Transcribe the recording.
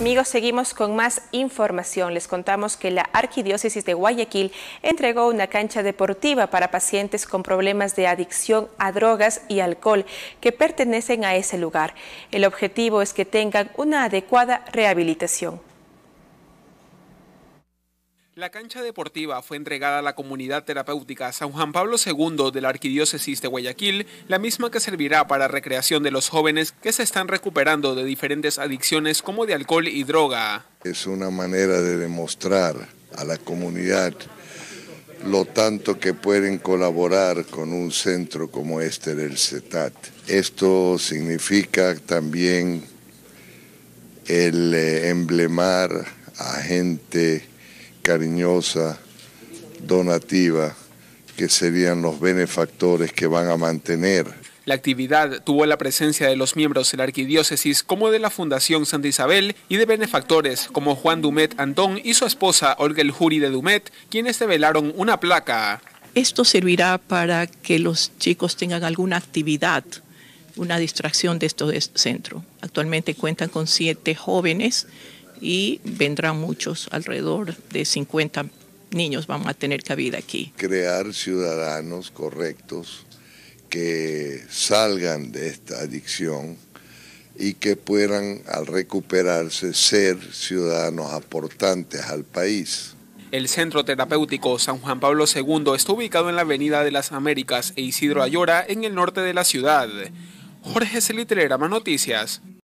Amigos, seguimos con más información. Les contamos que la Arquidiócesis de Guayaquil entregó una cancha deportiva para pacientes con problemas de adicción a drogas y alcohol que pertenecen a ese lugar. El objetivo es que tengan una adecuada rehabilitación. La cancha deportiva fue entregada a la comunidad terapéutica San Juan Pablo II de la Arquidiócesis de Guayaquil, la misma que servirá para recreación de los jóvenes que se están recuperando de diferentes adicciones como de alcohol y droga. Es una manera de demostrar a la comunidad lo tanto que pueden colaborar con un centro como este del CETAT. Esto significa también el eh, emblemar a gente cariñosa, donativa, que serían los benefactores que van a mantener. La actividad tuvo la presencia de los miembros de la arquidiócesis como de la Fundación Santa Isabel y de benefactores como Juan Dumet Antón y su esposa Olga El Juri de Dumet, quienes develaron una placa. Esto servirá para que los chicos tengan alguna actividad, una distracción de este centro. Actualmente cuentan con siete jóvenes y vendrán muchos, alrededor de 50 niños vamos a tener cabida aquí. Crear ciudadanos correctos que salgan de esta adicción y que puedan al recuperarse ser ciudadanos aportantes al país. El Centro Terapéutico San Juan Pablo II está ubicado en la Avenida de las Américas e Isidro Ayora en el norte de la ciudad. Jorge Celitrera, Más Noticias,